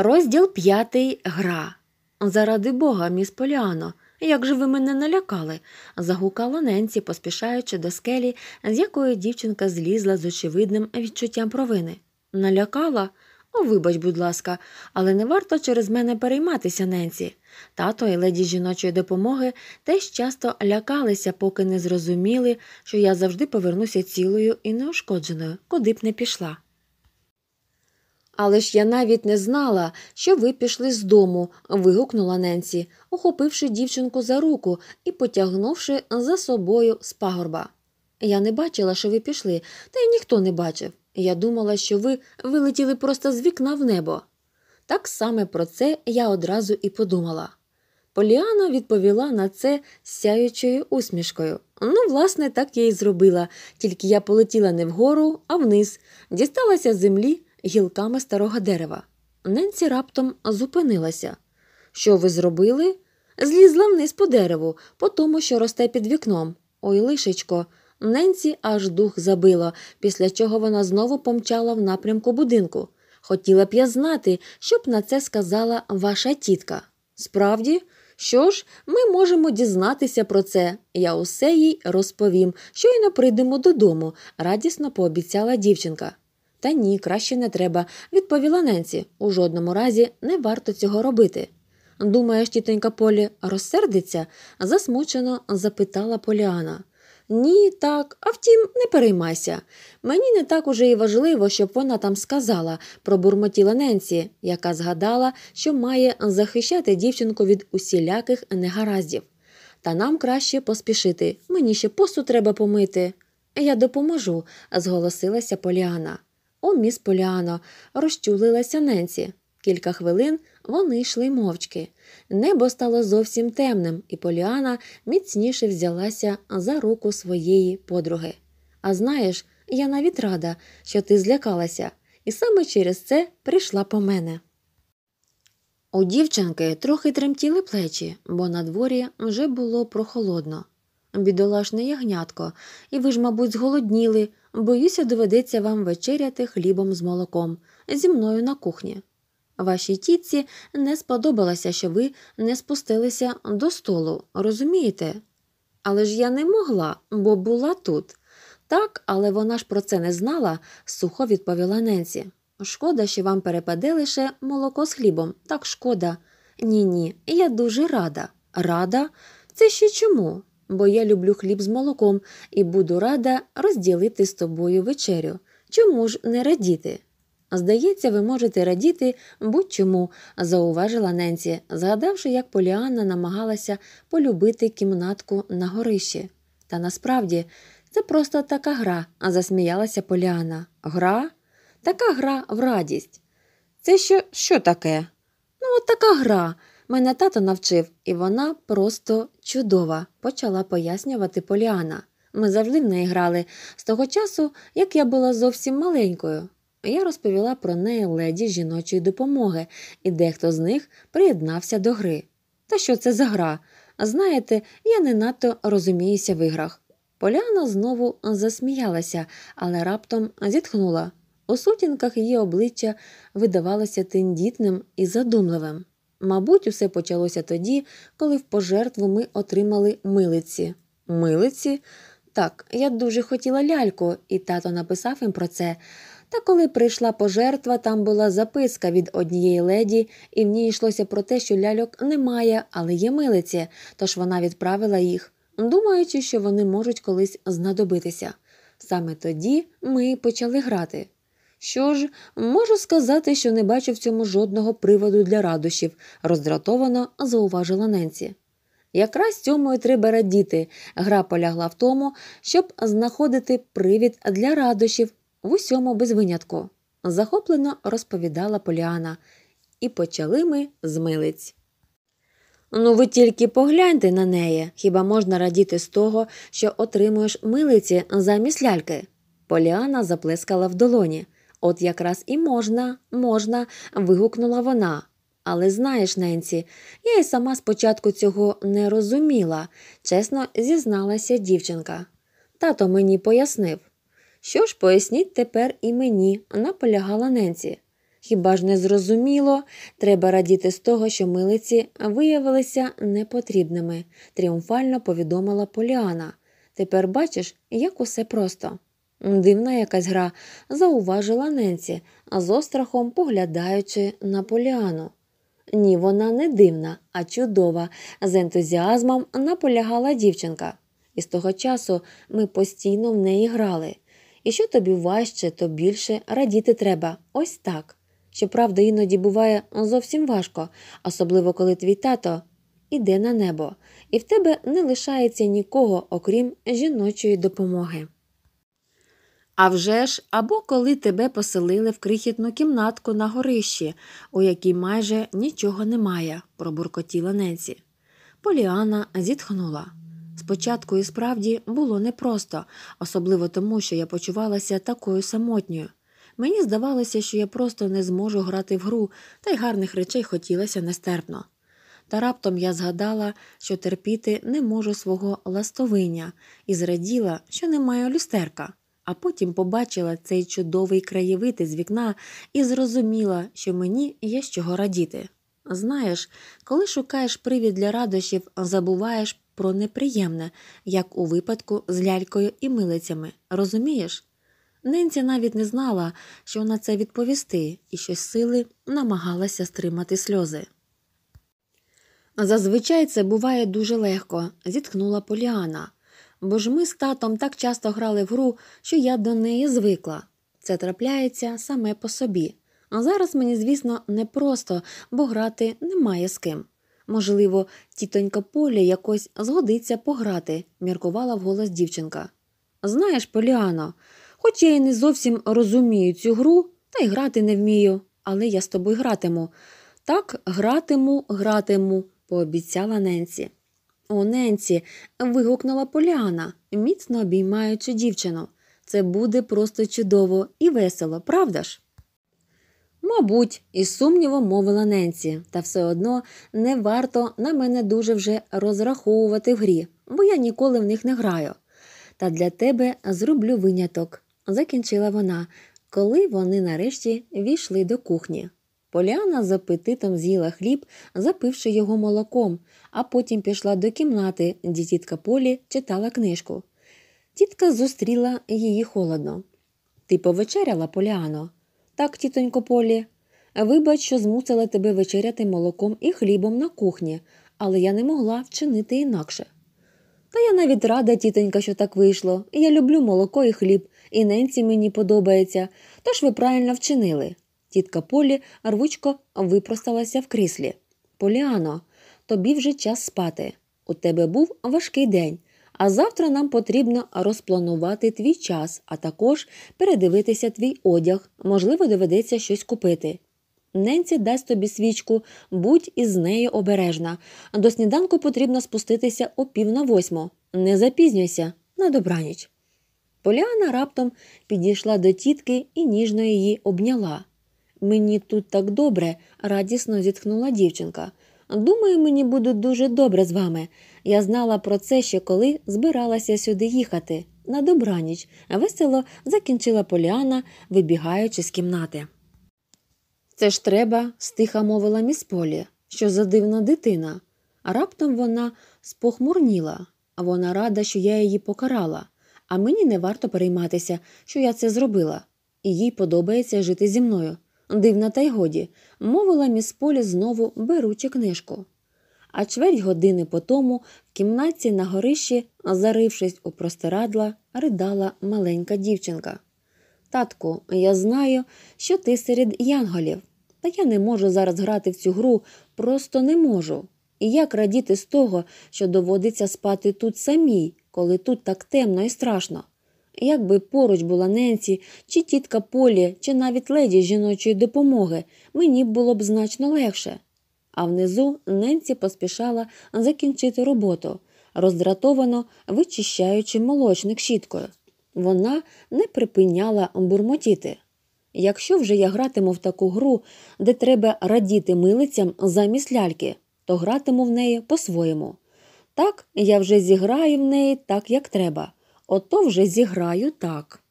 Розділ п'ятий гра. Заради бога, міс Поліано, як же ви мене налякали? загукала Ненсі, поспішаючи до скелі, з якої дівчинка злізла з очевидним відчуттям провини. Налякала? О, вибач, будь ласка, але не варто через мене перейматися ненці. Тато і леді жіночої допомоги теж часто лякалися, поки не зрозуміли, що я завжди повернуся цілою і неушкодженою, куди б не пішла. Але ж я навіть не знала, що ви пішли з дому, вигукнула Ненсі, охопивши дівчинку за руку і потягнувши за собою з пагорба. Я не бачила, що ви пішли, та й ніхто не бачив. Я думала, що ви вилетіли просто з вікна в небо. Так саме про це я одразу і подумала. Поліана відповіла на це сяючою усмішкою. Ну, власне, так я і зробила, тільки я полетіла не вгору, а вниз, дісталася з землі гілками старого дерева. Ненці раптом зупинилася. Що ви зробили? Злізла вниз по дереву, по тому, що росте під вікном. Ой, лишечко, ненці аж дух забила, після чого вона знову помчала в напрямку будинку. Хотіла б я знати, що б на це сказала ваша тітка. Справді, що ж, ми можемо дізнатися про це. Я усе їй розповім. Щойно прийдемо додому, радісно пообіцяла дівчинка. Та ні, краще не треба, відповіла Ненсі. У жодному разі не варто цього робити. Думаєш, тітонька Полі розсердиться? засмучено запитала Поліана. Ні, так, а втім, не переймайся. Мені не так уже і важливо, щоб вона там сказала, пробурмотіла Ненсі, яка згадала, що має захищати дівчинку від усіляких негараздів. Та нам краще поспішити. Мені ще посу треба помити. Я допоможу, зголосилася Поліана. О, міс Поляно, розчулилася Ненсі. Кілька хвилин вони йшли мовчки. Небо стало зовсім темним, і Поліана міцніше взялася за руку своєї подруги. А знаєш, я навіть рада, що ти злякалася, і саме через це прийшла по мене. У дівчинки трохи тремтіли плечі, бо на дворі вже було прохолодно. Бідолашне ягнятко, і ви ж, мабуть, зголодніли, Боюся, доведеться вам вечеряти хлібом з молоком зі мною на кухні. Вашій тітці не сподобалося, що ви не спустилися до столу, розумієте? Але ж я не могла, бо була тут. Так, але вона ж про це не знала, сухо відповіла Ненсі. Шкода, що вам перепаде лише молоко з хлібом, так шкода. Ні, ні, я дуже рада. Рада? Це ще чому? бо я люблю хліб з молоком і буду рада розділити з тобою вечерю. Чому ж не радіти? Здається, ви можете радіти будь-чому, зауважила Ненсі, згадавши, як Поліанна намагалася полюбити кімнатку на горищі. Та насправді це просто така гра, засміялася Поліанна. Гра? Така гра в радість. Це що, що таке? Ну, от така гра. Мене тато навчив, і вона просто чудова, почала пояснювати Поліана. Ми завжди в неї грали з того часу, як я була зовсім маленькою. Я розповіла про неї леді жіночої допомоги, і дехто з них приєднався до гри. Та що це за гра? Знаєте, я не надто розуміюся в іграх. Поліана знову засміялася, але раптом зітхнула. У сутінках її обличчя видавалося тендітним і задумливим. Мабуть, усе почалося тоді, коли в пожертву ми отримали милиці. Милиці? Так, я дуже хотіла ляльку, і тато написав їм про це. Та коли прийшла пожертва, там була записка від однієї леді, і в ній йшлося про те, що ляльок немає, але є милиці, тож вона відправила їх, думаючи, що вони можуть колись знадобитися. Саме тоді ми почали грати. Що ж, можу сказати, що не бачу в цьому жодного приводу для радощів, роздратовано зауважила Ненсі. Якраз цьому і треба радіти. Гра полягла в тому, щоб знаходити привід для радощів в усьому без винятку, захоплено розповідала Поліана, і почали ми з милиць. Ну, ви тільки погляньте на неї, хіба можна радіти з того, що отримуєш милиці замість ляльки? Поліана заплескала в долоні. От якраз і можна, можна, вигукнула вона. Але знаєш, Ненсі, я і сама спочатку цього не розуміла, чесно зізналася дівчинка. Тато мені пояснив. Що ж, поясніть тепер і мені, наполягала Ненсі. Хіба ж не зрозуміло, треба радіти з того, що милиці виявилися непотрібними, тріумфально повідомила Поліана. Тепер бачиш, як усе просто. Дивна якась гра, зауважила Ненсі, з острахом поглядаючи на Поліану. Ні, вона не дивна, а чудова, з ентузіазмом наполягала дівчинка. І з того часу ми постійно в неї грали. І що тобі важче, то більше радіти треба ось так. Щоправда, іноді буває зовсім важко, особливо коли твій тато іде на небо, і в тебе не лишається нікого, окрім жіночої допомоги. А вже ж, або коли тебе поселили в крихітну кімнатку на горищі, у якій майже нічого немає, пробуркотіла Ненсі. Поліана зітхнула. Спочатку і справді було непросто, особливо тому, що я почувалася такою самотньою. Мені здавалося, що я просто не зможу грати в гру, та й гарних речей хотілося нестерпно. Та раптом я згадала, що терпіти не можу свого ластовиня і зраділа, що не маю люстерка а потім побачила цей чудовий краєвид із вікна і зрозуміла, що мені є з чого радіти. Знаєш, коли шукаєш привід для радощів, забуваєш про неприємне, як у випадку з лялькою і милицями, розумієш? Ненці навіть не знала, що на це відповісти, і що сили намагалася стримати сльози. Зазвичай це буває дуже легко, зітхнула Поліана бо ж ми з татом так часто грали в гру, що я до неї звикла. Це трапляється саме по собі. А зараз мені, звісно, непросто, бо грати немає з ким. Можливо, тітонька Поля якось згодиться пограти, міркувала вголос дівчинка. Знаєш, Поліано, хоч я й не зовсім розумію цю гру, та й грати не вмію, але я з тобою гратиму. Так, гратиму, гратиму, пообіцяла Ненсі. О, Ненсі. вигукнула Поляна, міцно обіймаючи дівчину. Це буде просто чудово і весело, правда ж? Мабуть, із сумнівом мовила Ненсі, та все одно не варто на мене дуже вже розраховувати в грі, бо я ніколи в них не граю. Та для тебе зроблю виняток, закінчила вона, коли вони нарешті війшли до кухні. Поліана з апетитом з'їла хліб, запивши його молоком, а потім пішла до кімнати, де тітка Полі читала книжку. Тітка зустріла її холодно. Ти повечеряла, Поліано? Так, тітонько Полі. Вибач, що змусила тебе вечеряти молоком і хлібом на кухні, але я не могла вчинити інакше. Та я навіть рада, тітонька, що так вийшло. Я люблю молоко і хліб, і ненці мені подобається, тож ви правильно вчинили. Тітка Полі рвучко випросталася в кріслі. Поліано, тобі вже час спати. У тебе був важкий день, а завтра нам потрібно розпланувати твій час, а також передивитися твій одяг, можливо, доведеться щось купити. Ненці дасть тобі свічку, будь із нею обережна. До сніданку потрібно спуститися о пів на восьму. Не запізнюйся на добраніч. Поліана раптом підійшла до тітки і ніжно її обняла. Мені тут так добре, радісно зітхнула дівчинка. Думаю, мені буде дуже добре з вами. Я знала про це ще коли збиралася сюди їхати. На добраніч, весело закінчила Поліана, вибігаючи з кімнати. Це ж треба, стиха мовила міс Полі, що за дивна дитина. А раптом вона спохмурніла, вона рада, що я її покарала, а мені не варто перейматися, що я це зробила, і їй подобається жити зі мною. Дивна, та й годі, мовила міс Полі знову беручи книжку. А чверть години по тому в кімнаті на горищі, зарившись у простирадла, ридала маленька дівчинка. Татку, я знаю, що ти серед янголів, та я не можу зараз грати в цю гру, просто не можу. І як радіти з того, що доводиться спати тут самій, коли тут так темно і страшно? Якби поруч була Ненсі, чи тітка Полі, чи навіть леді жіночої допомоги, мені було б значно легше. А внизу Ненсі поспішала закінчити роботу, роздратовано вичищаючи молочник щіткою. Вона не припиняла бурмотіти. Якщо вже я гратиму в таку гру, де треба радіти милицям замість ляльки, то гратиму в неї по-своєму. Так я вже зіграю в неї так, як треба. Ото вже зіграю так.